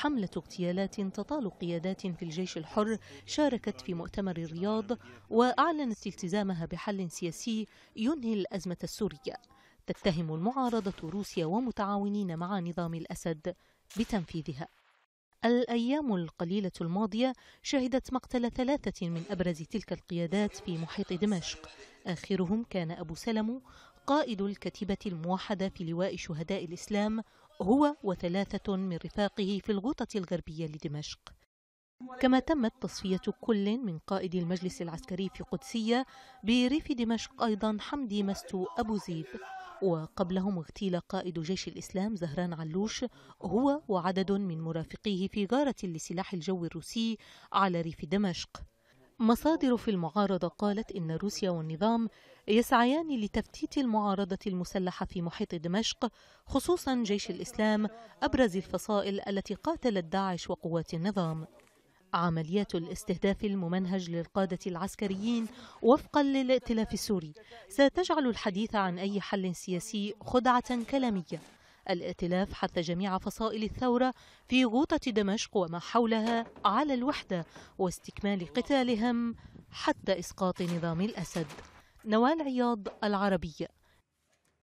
حملة اغتيالات تطال قيادات في الجيش الحر شاركت في مؤتمر الرياض وأعلنت التزامها بحل سياسي ينهي الأزمة السورية تتهم المعارضة روسيا ومتعاونين مع نظام الأسد بتنفيذها الأيام القليلة الماضية شهدت مقتل ثلاثة من أبرز تلك القيادات في محيط دمشق آخرهم كان أبو سلم قائد الكتيبة الموحدة في لواء شهداء الإسلام هو وثلاثة من رفاقه في الغوطة الغربية لدمشق كما تمت تصفية كل من قائد المجلس العسكري في قدسية بريف دمشق أيضا حمدي مستو أبو زيد وقبلهم اغتيل قائد جيش الإسلام زهران علوش هو وعدد من مرافقيه في غارة لسلاح الجو الروسي على ريف دمشق مصادر في المعارضة قالت إن روسيا والنظام يسعيان لتفتيت المعارضة المسلحة في محيط دمشق خصوصا جيش الإسلام أبرز الفصائل التي قاتلت داعش وقوات النظام عمليات الاستهداف الممنهج للقادة العسكريين وفقا للائتلاف السوري ستجعل الحديث عن أي حل سياسي خدعة كلامية الائتلاف حث جميع فصائل الثورة في غوطة دمشق وما حولها على الوحدة واستكمال قتالهم حتى إسقاط نظام الأسد نوال عياض العربية